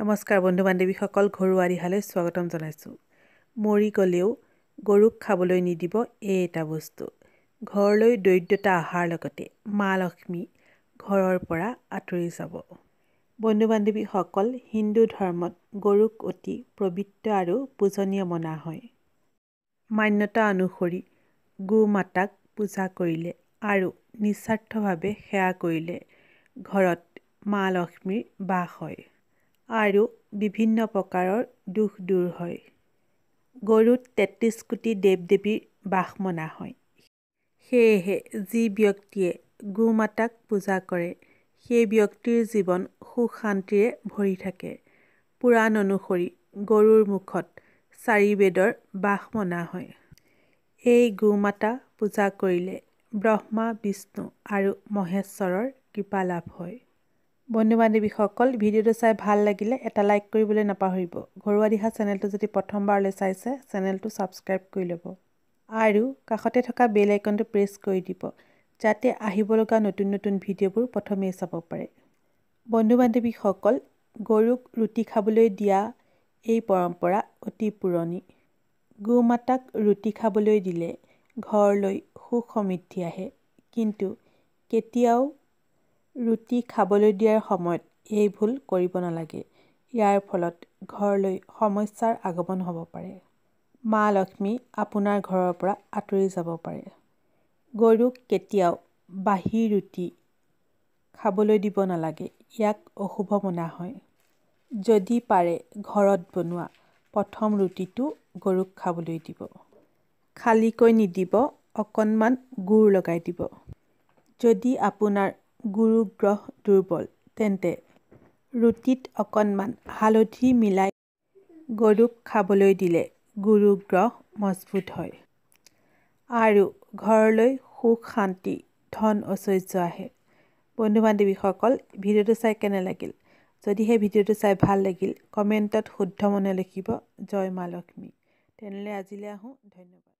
নমস্কাৰ বন্ধু বান্ধৱীসকল ঘৰুৱা ৰিহালৈ স্বাগতম জনাইছোঁ মৰি গ'লেও গৰুক খাবলৈ নিদিব এই এটা বস্তু ঘৰলৈ দৰিদ্ৰতা অহাৰ লগতে মা লক্ষ্মী ঘৰৰ পৰা আঁতৰি যাব বন্ধু বান্ধৱীসকল হিন্দু ধৰ্মত গৰুক অতি পবিত্ৰ আৰু পূজনীয় মনা হয় মান্যতা অনুসৰি গো মাতাক পূজা কৰিলে আৰু নিস্বাৰ্থভাৱে সেৱা কৰিলে ঘৰত মা লক্ষ্মীৰ বাস হয় আৰু বিভিন্ন প্ৰকাৰৰ দুখ দূৰ হয় গৰুত তেত্ৰিছ কোটি দেৱ দেৱীৰ বাস মনা হয় সেয়েহে যি ব্যক্তিয়ে গো মাতাক পূজা কৰে সেই ব্যক্তিৰ জীৱন সুখ শান্তিৰে ভৰি থাকে পুৰাণ অনুসৰি গৰুৰ মুখত চাৰি বেদৰ বাস মনা হয় এই গো মাতা পূজা কৰিলে ব্ৰহ্মা বিষ্ণু আৰু মহেশ্বৰৰ কৃপা লাভ হয় বন্ধু বান্ধৱীসকল ভিডিঅ'টো চাই ভাল লাগিলে এটা লাইক কৰিবলৈ নাপাহৰিব ঘৰুৱা দিহা চেনেলটো যদি প্ৰথমবাৰলৈ চাইছে চেনেলটো ছাবস্ক্ৰাইব কৰি ল'ব আৰু কাষতে থকা বেল আইকনটো প্ৰেছ কৰি দিব যাতে আহিব লগা নতুন নতুন ভিডিঅ'বোৰ প্ৰথমেই চাব পাৰে বন্ধু বান্ধৱীসকল গৰুক ৰুটি খাবলৈ দিয়া এই পৰম্পৰা অতি পুৰণি গো মাতাক ৰুটি খাবলৈ দিলে ঘৰলৈ সুখ সমৃদ্ধি আহে কিন্তু কেতিয়াও ৰুটি খাবলৈ দিয়াৰ সময়ত এই ভুল কৰিব নালাগে ইয়াৰ ফলত ঘৰলৈ সমস্যাৰ আগমন হ'ব পাৰে মা লক্ষ্মী আপোনাৰ ঘৰৰ পৰা আঁতৰি যাব পাৰে গৰুক কেতিয়াও বাহী ৰুটি খাবলৈ দিব নালাগে ইয়াক অশুভ মনা হয় যদি পাৰে ঘৰত বনোৱা প্ৰথম ৰুটিটো গৰুক খাবলৈ দিব খালিকৈ নিদিব অকণমান গুৰ লগাই দিব যদি আপোনাৰ গুৰু গ্ৰহ দুৰ্বল তেন্তে ৰুটিত অকণমান হালধি মিলাই গৰুক খাবলৈ দিলে গুৰু গ্ৰহ মজবুত হয় আৰু ঘৰলৈ সুখ শান্তি ধন ঐশ্বৰ্য আহে বন্ধু বান্ধৱীসকল ভিডিঅ'টো চাই কেনে লাগিল যদিহে ভিডিঅ'টো চাই ভাল লাগিল কমেণ্টত শুদ্ধ মনে লিখিব জয় মা লক্ষ্মী তেনেহ'লে আজিলৈ আহোঁ ধন্যবাদ